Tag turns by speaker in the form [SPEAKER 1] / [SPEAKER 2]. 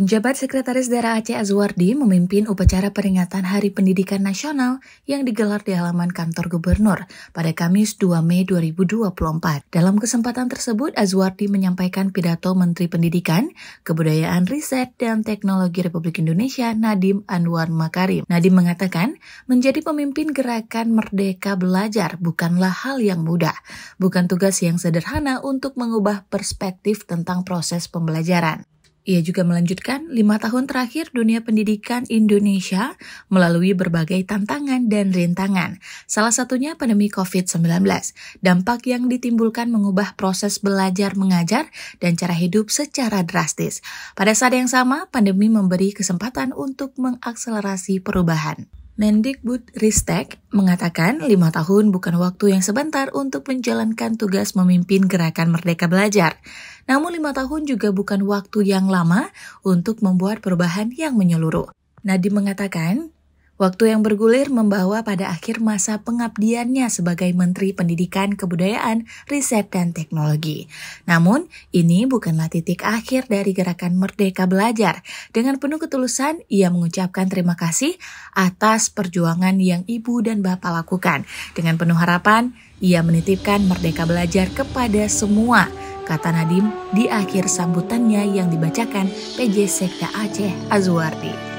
[SPEAKER 1] Penjabat Sekretaris Daerah Aceh Azwardi memimpin upacara peringatan Hari Pendidikan Nasional yang digelar di halaman kantor gubernur pada Kamis 2 Mei 2024. Dalam kesempatan tersebut, Azwardi menyampaikan pidato Menteri Pendidikan, Kebudayaan Riset, dan Teknologi Republik Indonesia Nadim Anwar Makarim. Nadim mengatakan, menjadi pemimpin gerakan Merdeka Belajar bukanlah hal yang mudah, bukan tugas yang sederhana untuk mengubah perspektif tentang proses pembelajaran. Ia juga melanjutkan, lima tahun terakhir dunia pendidikan Indonesia melalui berbagai tantangan dan rintangan, salah satunya pandemi COVID-19. Dampak yang ditimbulkan mengubah proses belajar mengajar dan cara hidup secara drastis. Pada saat yang sama, pandemi memberi kesempatan untuk mengakselerasi perubahan. Mendikbud Ristek mengatakan lima tahun bukan waktu yang sebentar untuk menjalankan tugas memimpin gerakan Merdeka Belajar. Namun lima tahun juga bukan waktu yang lama untuk membuat perubahan yang menyeluruh. Nadi mengatakan, Waktu yang bergulir membawa pada akhir masa pengabdiannya sebagai Menteri Pendidikan, Kebudayaan, Riset, dan Teknologi. Namun, ini bukanlah titik akhir dari gerakan Merdeka Belajar. Dengan penuh ketulusan, ia mengucapkan terima kasih atas perjuangan yang ibu dan bapak lakukan. Dengan penuh harapan, ia menitipkan Merdeka Belajar kepada semua, kata Nadim di akhir sambutannya yang dibacakan PJ Sekda Aceh Azwardi.